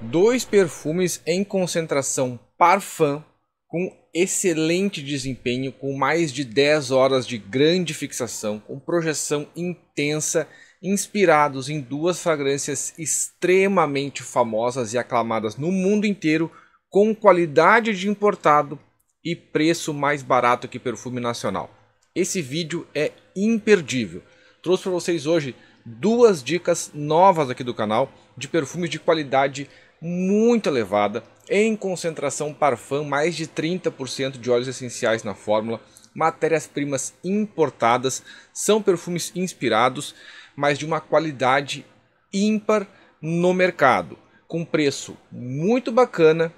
dois perfumes em concentração parfum com excelente desempenho, com mais de 10 horas de grande fixação, com projeção intensa, inspirados em duas fragrâncias extremamente famosas e aclamadas no mundo inteiro, com qualidade de importado e preço mais barato que perfume nacional. Esse vídeo é imperdível. Trouxe para vocês hoje duas dicas novas aqui do canal de perfumes de qualidade muito elevada, em concentração parfum, mais de 30% de óleos essenciais na fórmula, matérias-primas importadas, são perfumes inspirados, mas de uma qualidade ímpar no mercado, com preço muito bacana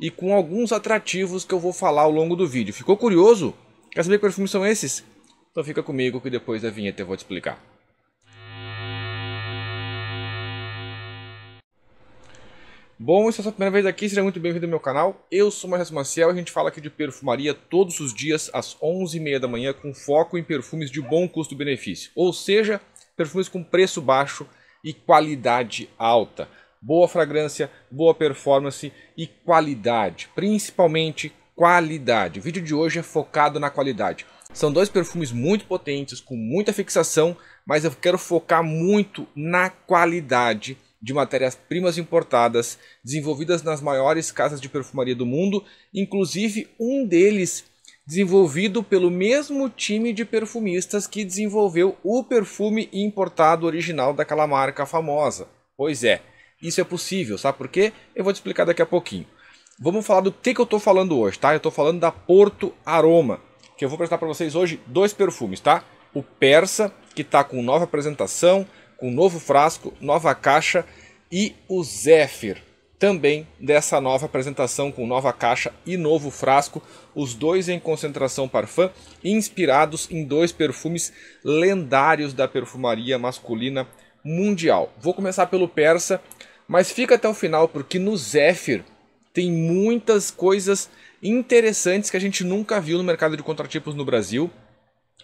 e com alguns atrativos que eu vou falar ao longo do vídeo. Ficou curioso? Quer saber que perfumes são esses? Então fica comigo que depois da vinheta eu vou te explicar. Bom, se é a sua primeira vez aqui, seja muito bem-vindo ao meu canal. Eu sou Marcelo Maciel e a gente fala aqui de perfumaria todos os dias às 11h30 da manhã com foco em perfumes de bom custo-benefício, ou seja, perfumes com preço baixo e qualidade alta. Boa fragrância, boa performance e qualidade, principalmente qualidade. O vídeo de hoje é focado na qualidade. São dois perfumes muito potentes, com muita fixação, mas eu quero focar muito na qualidade de matérias-primas importadas desenvolvidas nas maiores casas de perfumaria do mundo, inclusive um deles desenvolvido pelo mesmo time de perfumistas que desenvolveu o perfume importado original daquela marca famosa. Pois é, isso é possível, sabe por quê? Eu vou te explicar daqui a pouquinho. Vamos falar do que, que eu estou falando hoje, tá? Eu estou falando da Porto Aroma, que eu vou apresentar para vocês hoje dois perfumes, tá? O Persa, que está com nova apresentação, com novo frasco, nova caixa e o Zephyr. Também dessa nova apresentação com nova caixa e novo frasco, os dois em concentração parfum, inspirados em dois perfumes lendários da perfumaria masculina mundial. Vou começar pelo persa, mas fica até o final porque no Zephyr tem muitas coisas interessantes que a gente nunca viu no mercado de contratipos no Brasil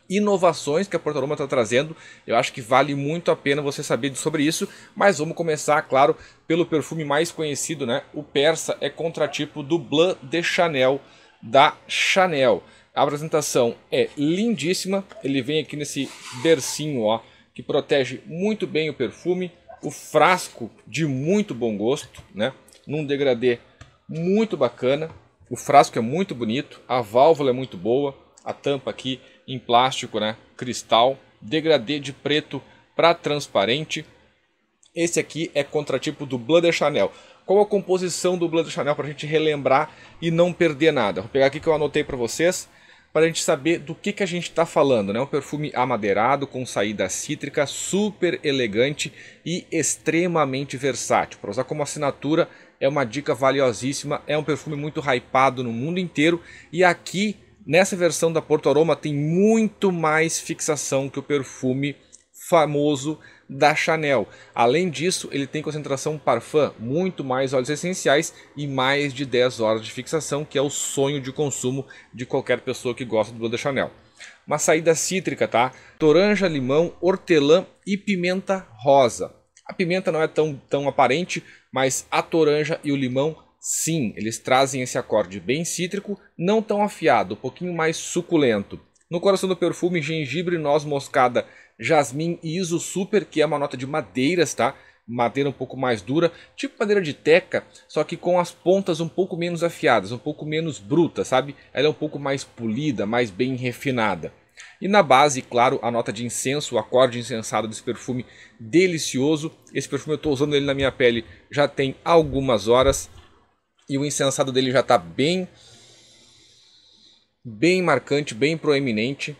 inovações que a Portaloma está trazendo. Eu acho que vale muito a pena você saber sobre isso, mas vamos começar, claro, pelo perfume mais conhecido, né? O persa é contratipo do Blanc de Chanel da Chanel. A apresentação é lindíssima. Ele vem aqui nesse bercinho, ó, que protege muito bem o perfume. O frasco de muito bom gosto, né? Num degradê muito bacana. O frasco é muito bonito, a válvula é muito boa a tampa aqui em plástico, né? Cristal, degradê de preto para transparente. Esse aqui é contratipo do Blood Chanel. Qual a composição do Blood Chanel para a gente relembrar e não perder nada? Vou pegar aqui que eu anotei para vocês para a gente saber do que, que a gente está falando. Né? Um perfume amadeirado com saída cítrica, super elegante e extremamente versátil. Para usar como assinatura é uma dica valiosíssima. É um perfume muito hypado no mundo inteiro e aqui Nessa versão da Porto Aroma tem muito mais fixação que o perfume famoso da Chanel. Além disso, ele tem concentração parfum, muito mais óleos essenciais e mais de 10 horas de fixação, que é o sonho de consumo de qualquer pessoa que gosta do Blue da Chanel. Uma saída cítrica, tá? Toranja, limão, hortelã e pimenta rosa. A pimenta não é tão, tão aparente, mas a toranja e o limão Sim, eles trazem esse acorde bem cítrico, não tão afiado, um pouquinho mais suculento. No coração do perfume, gengibre, noz moscada, jasmim e iso super, que é uma nota de madeiras, tá? Madeira um pouco mais dura, tipo madeira de teca, só que com as pontas um pouco menos afiadas, um pouco menos bruta, sabe? Ela é um pouco mais polida, mais bem refinada. E na base, claro, a nota de incenso, o acorde incensado desse perfume delicioso. Esse perfume eu estou usando ele na minha pele já tem algumas horas. E o insensado dele já está bem bem marcante, bem proeminente.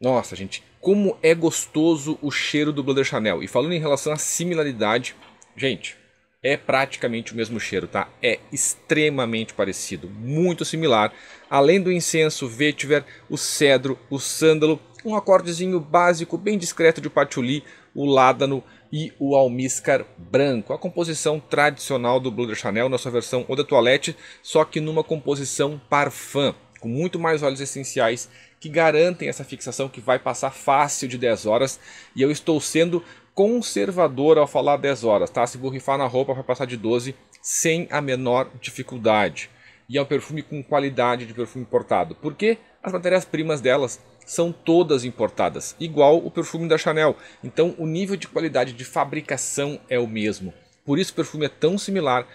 Nossa, gente, como é gostoso o cheiro do Blender Chanel. E falando em relação à similaridade, gente, é praticamente o mesmo cheiro, tá? É extremamente parecido, muito similar. Além do incenso, o vetiver, o cedro, o sândalo, um acordezinho básico, bem discreto de patchouli, o ládano, e o almíscar branco. A composição tradicional do Bleu de Chanel na sua versão Eau de Toilette, só que numa composição parfum, com muito mais óleos essenciais que garantem essa fixação que vai passar fácil de 10 horas. E eu estou sendo conservador ao falar 10 horas, tá? Se borrifar na roupa vai passar de 12 sem a menor dificuldade. E é um perfume com qualidade de perfume importado. porque As matérias-primas delas são todas importadas, igual o perfume da Chanel. Então o nível de qualidade de fabricação é o mesmo. Por isso o perfume é tão similar,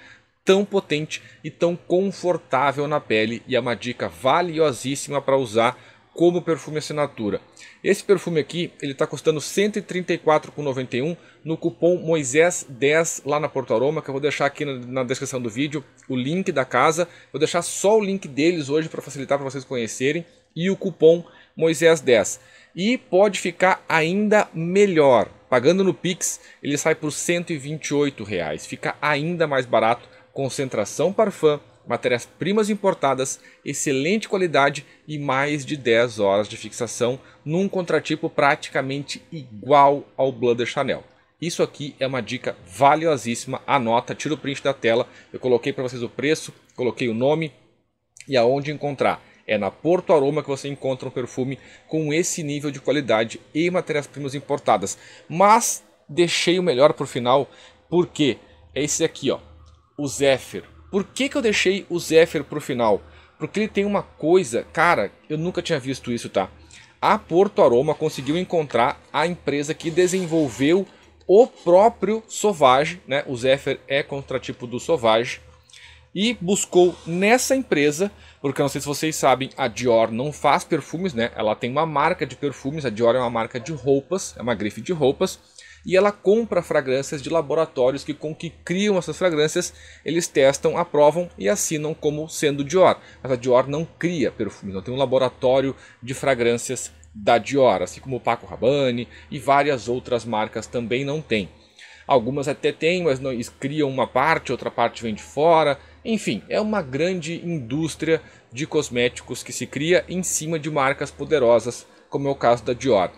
tão potente e tão confortável na pele e é uma dica valiosíssima para usar como perfume assinatura. Esse perfume aqui, ele está custando R$ 134,91 no cupom Moisés10 lá na Porto Aroma, que eu vou deixar aqui na, na, descrição do vídeo o link da casa. Vou deixar só o link deles hoje para facilitar para vocês conhecerem e o cupom Moisés 10. E pode ficar ainda melhor. Pagando no Pix, ele sai por R$ 128,00. Reais. Fica ainda mais barato. Concentração Parfum, matérias-primas importadas, excelente qualidade e mais de 10 horas de fixação num contratipo praticamente igual ao Blood Chanel. Isso aqui é uma dica valiosíssima. Anota, tira o print da tela. Eu coloquei para vocês o preço, coloquei o nome e aonde encontrar. É na Porto Aroma que você encontra um perfume com esse nível de qualidade e matérias-primas importadas. Mas deixei o melhor para o final, porque é esse aqui, ó, o Zephyr. Por que, que eu deixei o Zephyr para o final? Porque ele tem uma coisa, cara, eu nunca tinha visto isso, tá? A Porto Aroma conseguiu encontrar a empresa que desenvolveu o próprio Sauvage, né? O Zephyr é contratipo do Sauvage e buscou nessa empresa, porque eu não sei se vocês sabem, a Dior não faz perfumes, né? Ela tem uma marca de perfumes, a Dior é uma marca de roupas, é uma grife de roupas, e ela compra fragrâncias de laboratórios que com que criam essas fragrâncias, eles testam, aprovam e assinam como sendo Dior. Mas a Dior não cria perfumes, não tem um laboratório de fragrâncias da Dior, assim como o Paco Rabanne e várias outras marcas também não têm. Algumas até têm, mas não, criam uma parte, outra parte vem de fora. Enfim, é uma grande indústria de cosméticos que se cria em cima de marcas poderosas, como é o caso da Dior.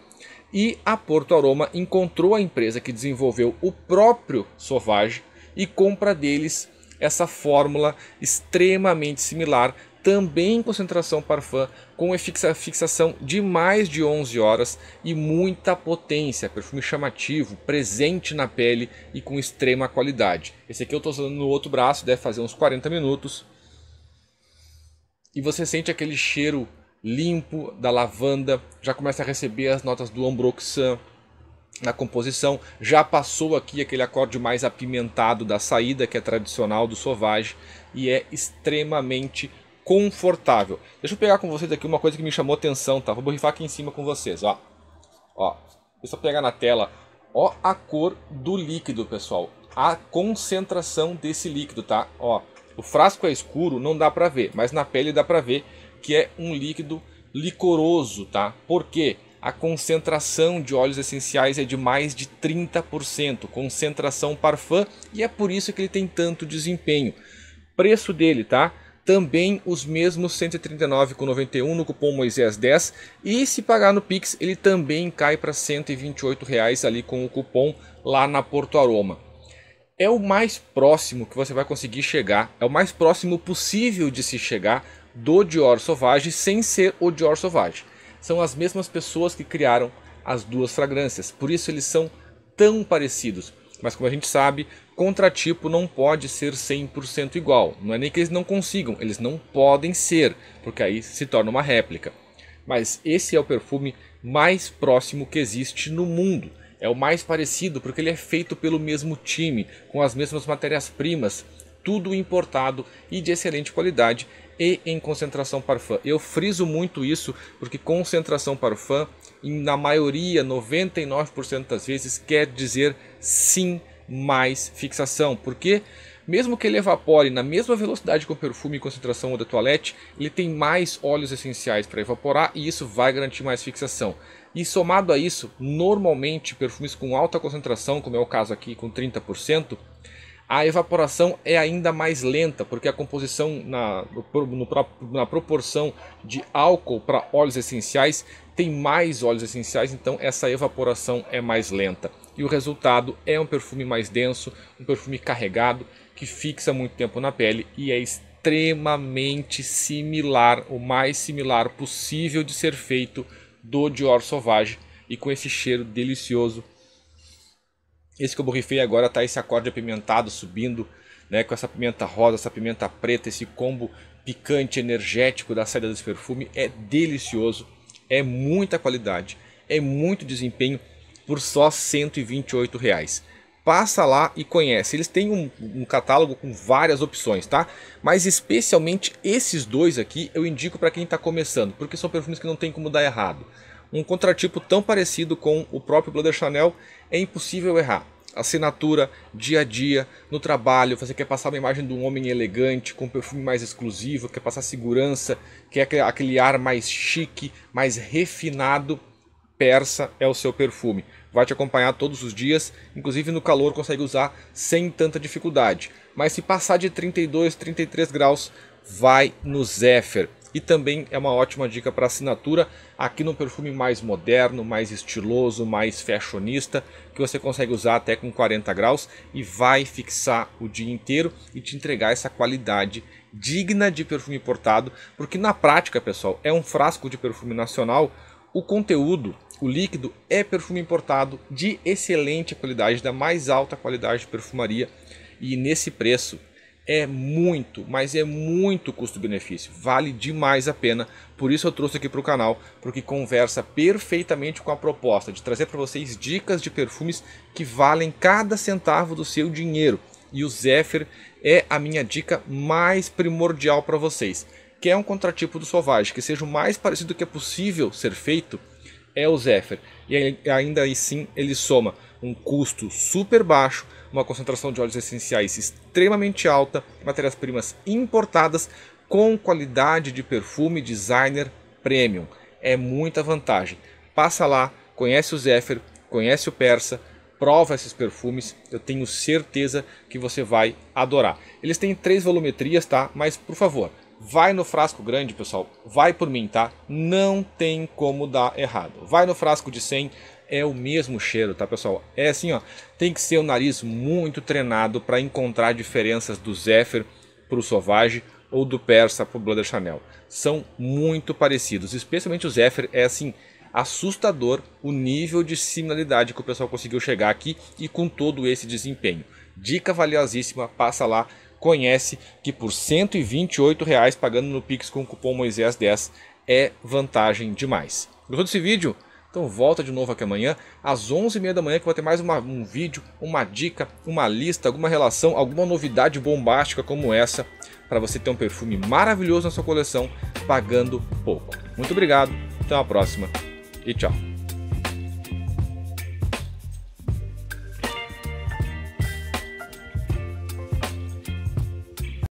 E a Porto Aroma encontrou a empresa que desenvolveu o próprio Sauvage e compra deles essa fórmula extremamente similar também concentração Parfum, com fixação de mais de 11 horas e muita potência, perfume chamativo, presente na pele e com extrema qualidade. Esse aqui eu estou usando no outro braço, deve fazer uns 40 minutos. E você sente aquele cheiro limpo da lavanda, já começa a receber as notas do Ambroxan na composição, já passou aqui aquele acorde mais apimentado da saída, que é tradicional do Sauvage, e é extremamente confortável. Deixa eu pegar com vocês aqui uma coisa que me chamou atenção, tá? Vou borrifar aqui em cima com vocês, ó. Ó, deixa eu pegar na tela. Ó a cor do líquido, pessoal. A concentração desse líquido, tá? Ó, o frasco é escuro, não dá pra ver, mas na pele dá pra ver que é um líquido licoroso, tá? Por quê? A concentração de óleos essenciais é de mais de 30%, concentração parfum, e é por isso que ele tem tanto desempenho. Preço dele, tá? também os mesmos 139,91 no cupom Moisés10 e se pagar no Pix ele também cai para 128 reais ali com o cupom lá na Porto Aroma. É o mais próximo que você vai conseguir chegar, é o mais próximo possível de se chegar do Dior Sauvage sem ser o Dior Sauvage. São as mesmas pessoas que criaram as duas fragrâncias, por isso eles são tão parecidos. Mas como a gente sabe, contratipo não pode ser 100% igual. Não é nem que eles não consigam, eles não podem ser, porque aí se torna uma réplica. Mas esse é o perfume mais próximo que existe no mundo. É o mais parecido porque ele é feito pelo mesmo time, com as mesmas matérias-primas, tudo importado e de excelente qualidade e em concentração parfum. Eu friso muito isso porque concentração parfum e na maioria, 99% das vezes, quer dizer sim mais fixação. Porque mesmo que ele evapore na mesma velocidade que o perfume e concentração da toalete, ele tem mais óleos essenciais para evaporar e isso vai garantir mais fixação. E somado a isso, normalmente perfumes com alta concentração, como é o caso aqui com 30%, a evaporação é ainda mais lenta, porque a composição na, no, na proporção de álcool para óleos essenciais tem mais óleos essenciais, então essa evaporação é mais lenta. E o resultado é um perfume mais denso, um perfume carregado, que fixa muito tempo na pele e é extremamente similar, o mais similar possível de ser feito do Dior Sauvage e com esse cheiro delicioso esse que eu borrifei agora tá esse acorde apimentado subindo, né, com essa pimenta rosa, essa pimenta preta, esse combo picante energético da saída desse perfume é delicioso, é muita qualidade, é muito desempenho por só 128 reais. Passa lá e conhece. Eles têm um, um catálogo com várias opções, tá? Mas especialmente esses dois aqui eu indico para quem está começando, porque são perfumes que não tem como dar errado um contratipo tão parecido com o próprio Blood Chanel, é impossível errar. Assinatura, dia a dia, no trabalho, você quer passar uma imagem de um homem elegante, com um perfume mais exclusivo, quer passar segurança, quer aquele ar mais chique, mais refinado. Persa é o seu perfume. Vai te acompanhar todos os dias, inclusive no calor consegue usar sem tanta dificuldade. Mas se passar de 32, 33 graus, vai no Zephyr e também é uma ótima dica para assinatura aqui no perfume mais moderno, mais estiloso, mais fashionista, que você consegue usar até com 40 graus e vai fixar o dia inteiro e te entregar essa qualidade digna de perfume importado, porque na prática, pessoal, é um frasco de perfume nacional, o conteúdo o líquido é perfume importado de excelente qualidade, da mais alta qualidade de perfumaria, e nesse preço é muito, mas é muito custo-benefício. Vale demais a pena. Por isso eu trouxe aqui para o canal, porque conversa perfeitamente com a proposta de trazer para vocês dicas de perfumes que valem cada centavo do seu dinheiro. E o Zephyr é a minha dica mais primordial para vocês. Que é um contratipo do Sauvage, que seja o mais parecido que é possível ser feito é o Zephyr. E ainda aí sim ele soma um custo super baixo, uma concentração de óleos essenciais extremamente alta, matérias-primas importadas com qualidade de perfume designer premium. É muita vantagem. Passa lá, conhece o Zephyr, conhece o Persa, prova esses perfumes, eu tenho certeza que você vai adorar. Eles têm três volumetrias, tá? Mas por favor, Vai no frasco grande, pessoal. Vai por mim, tá? Não tem como dar errado. Vai no frasco de 100, é o mesmo cheiro, tá, pessoal? É assim, ó. Tem que ser o nariz muito treinado para encontrar diferenças do Zephyr pro Sauvage ou do Persa pro Blood Chanel. São muito parecidos, especialmente o Zephyr é assim assustador o nível de similaridade que o pessoal conseguiu chegar aqui e com todo esse desempenho. Dica valiosíssima, passa lá conhece que por R$ 128,00 pagando no Pix com o cupom Moisés10 é vantagem demais. Gostou desse vídeo? Então volta de novo aqui amanhã, às 11h30 da manhã, que vai ter mais uma, um vídeo, uma dica, uma lista, alguma relação, alguma novidade bombástica como essa, para você ter um perfume maravilhoso na sua coleção, pagando pouco. Muito obrigado, até a próxima e tchau.